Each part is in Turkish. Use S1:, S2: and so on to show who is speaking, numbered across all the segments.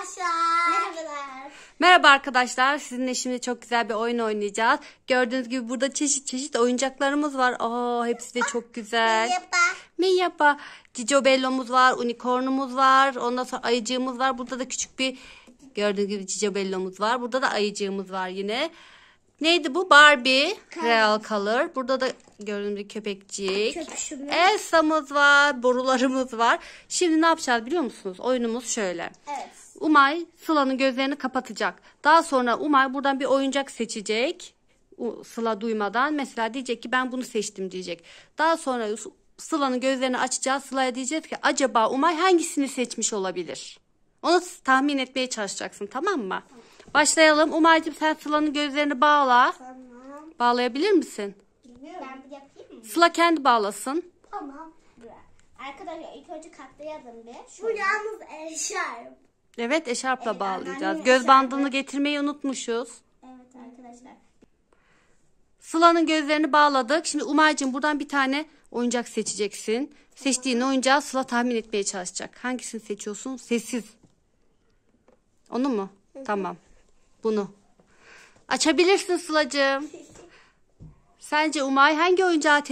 S1: arkadaşlar. Merhabalar. Merhaba arkadaşlar. Sizinle şimdi çok güzel bir oyun oynayacağız. Gördüğünüz gibi burada çeşit çeşit oyuncaklarımız var. Aa hepsi de çok güzel. Merhaba. Merhaba. Cicobello'muz var, unicornumuz var. Ondan sonra ayıcığımız var. Burada da küçük bir gördüğünüz gibi Cicobello'muz var. Burada da ayıcığımız var yine. Neydi bu? Barbie. Color. Real Color. Burada da gördüğünüz gibi köpekcik. Elsa'mız var. Borularımız var. Şimdi ne yapacağız biliyor musunuz? Oyunumuz şöyle. Evet. Umay Sıla'nın gözlerini kapatacak. Daha sonra Umay buradan bir oyuncak seçecek. Sıla duymadan mesela diyecek ki ben bunu seçtim diyecek. Daha sonra Sıla'nın gözlerini açacağız. Sıla'ya diyeceğiz ki acaba Umay hangisini seçmiş olabilir? Onu tahmin etmeye çalışacaksın tamam mı? Başlayalım. Umay'cığım sen Sıla'nın gözlerini bağla. Tamam. Bağlayabilir misin? Bilmiyorum. Ben yapayım mı? Sıla kendi bağlasın. Tamam. Arkadaşlar ilk önce katlayalım bir. Şöyle. Bu yalnız eşarp. Evet eşarpla Evet, bağlayacağız. Hani Göz eşarpı- bandını getirmeyi unutmuşuz. Evet arkadaşlar. Sıla'nın gözlerini bağladık. Şimdi Umay'cığım buradan bir tane oyuncak seçeceksin. Seçtiğin oyuncağı Sıla tahmin etmeye çalışacak. Hangisini seçiyorsun? Sessiz. Onu mu? Tamam. Bunu. Açabilirsin Sıla'cığım. Sence Umay hangi oyuncağı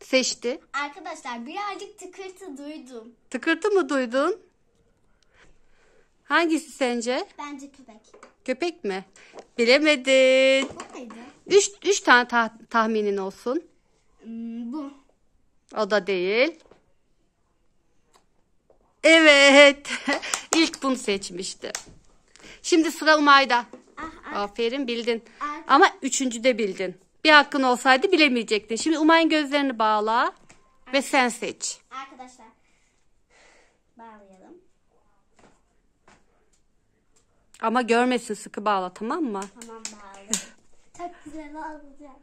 S1: seçti? Arkadaşlar birazcık tıkırtı duydum. Tıkırtı mı duydun? Hangisi sence? Bence köpek. Köpek mi? Bilemedin. Bu neydi? Üç, üç tane tah tahminin olsun. Hmm, bu. O da değil. Evet. İlk bunu seçmişti. Şimdi sıra Umay'da. Ah, ah. Aferin bildin. Ah. Ama üçüncü de bildin. Bir hakkın olsaydı bilemeyecektin. Şimdi Umay'ın gözlerini bağla ah. ve sen seç. Arkadaşlar bağlayın. Ama görmesin sıkı bağla tamam mı? Tamam bağla. Çok güzel olacak.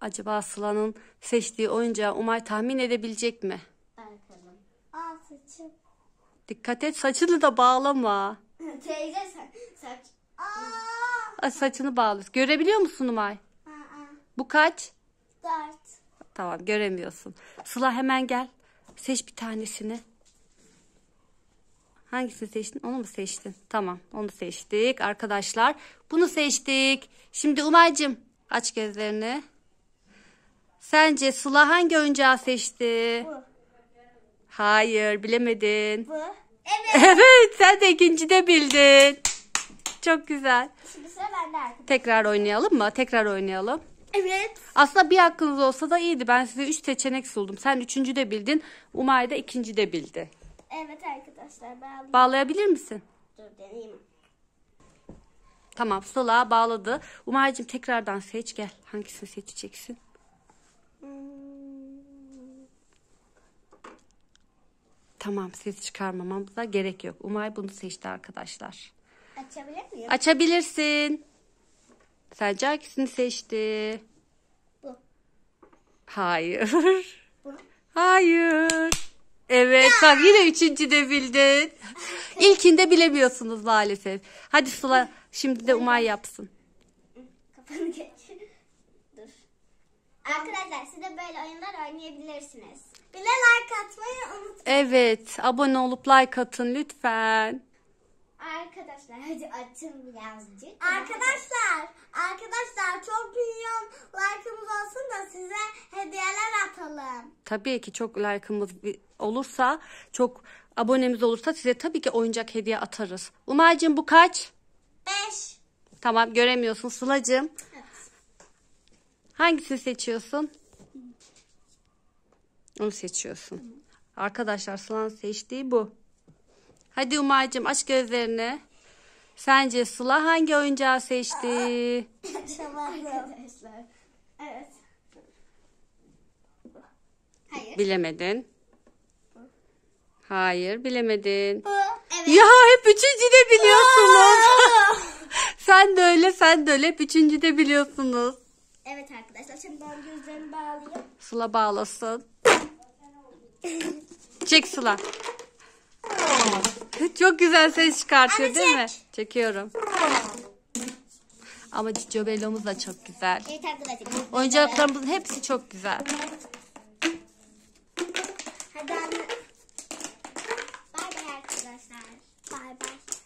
S1: Acaba Sıla'nın seçtiği oyuncağı Umay tahmin edebilecek mi? Bakalım. Aa saçım. Dikkat et saçını da bağlama. Teyze saç. saç. Aa. Aa, saçını bağlı. Görebiliyor musun Umay? Aa. Bu kaç? Dört. Tamam göremiyorsun. Sıla hemen gel. Seç bir tanesini. Hangisini seçtin? Onu mu seçtin? Tamam onu seçtik arkadaşlar. Bunu seçtik. Şimdi Umay'cım aç gözlerini. Sence Sula hangi oyuncağı seçti? Bu. Hayır bilemedin. Bu. Evet. evet sen de ikinci de bildin. Çok güzel. Şimdi sıra Tekrar oynayalım mı? Tekrar oynayalım. Evet. Aslında bir hakkınız olsa da iyiydi. Ben size üç seçenek sundum. Sen üçüncü de bildin. Umay da ikinci de bildi. Evet arkadaşlar bağlayayım. Bağlayabilir misin? Dur deneyeyim. Tamam Sıla bağladı. Umar'cığım tekrardan seç gel. Hangisini seçeceksin? Tamam ses çıkarmamamıza gerek yok. Umay bunu seçti arkadaşlar. Açabilir miyim? Açabilirsin. Sence hangisini seçti? Bu. Hayır. Bu. Hayır. Evet bak yine üçüncü de bildin. İlkinde bilemiyorsunuz maalesef. Hadi Sıla şimdi de Umay yapsın. Kafanı geç. Dur. Arkadaşlar siz de böyle oyunlar oynayabilirsiniz. Bir de like atmayı unutmayın. Evet abone olup like atın lütfen. Arkadaşlar hadi açın birazcık. Arkadaşlar, arkadaşlar çok milyon like'ımız olsun da size hediyeler atalım. Tabii ki çok like'ımız olursa, çok abonemiz olursa size tabii ki oyuncak hediye atarız. Umay'cığım bu kaç? Beş. Tamam göremiyorsun Sıla'cığım. Evet. Hangisini seçiyorsun? Onu seçiyorsun. Arkadaşlar Sıla'nın seçtiği bu. Hadi Umay'cığım aç gözlerini. Sence Sıla hangi oyuncağı seçti? Arkadaşlar. Evet. Hayır. Bilemedin. Hayır bilemedin. Bu. Evet. Ya hep üçüncü de biliyorsunuz. sen de öyle sen de öyle hep üçüncü de biliyorsunuz. Evet arkadaşlar şimdi ben gözlerimi bağlayayım. Sıla bağlasın. Çek Sıla. Çok güzel ses çıkartıyor değil mi? Çekiyorum. Ama Cicobello'muz da çok güzel. Oyuncaklarımızın hepsi çok güzel. Hadi anne. Bay bay arkadaşlar. Bay bay.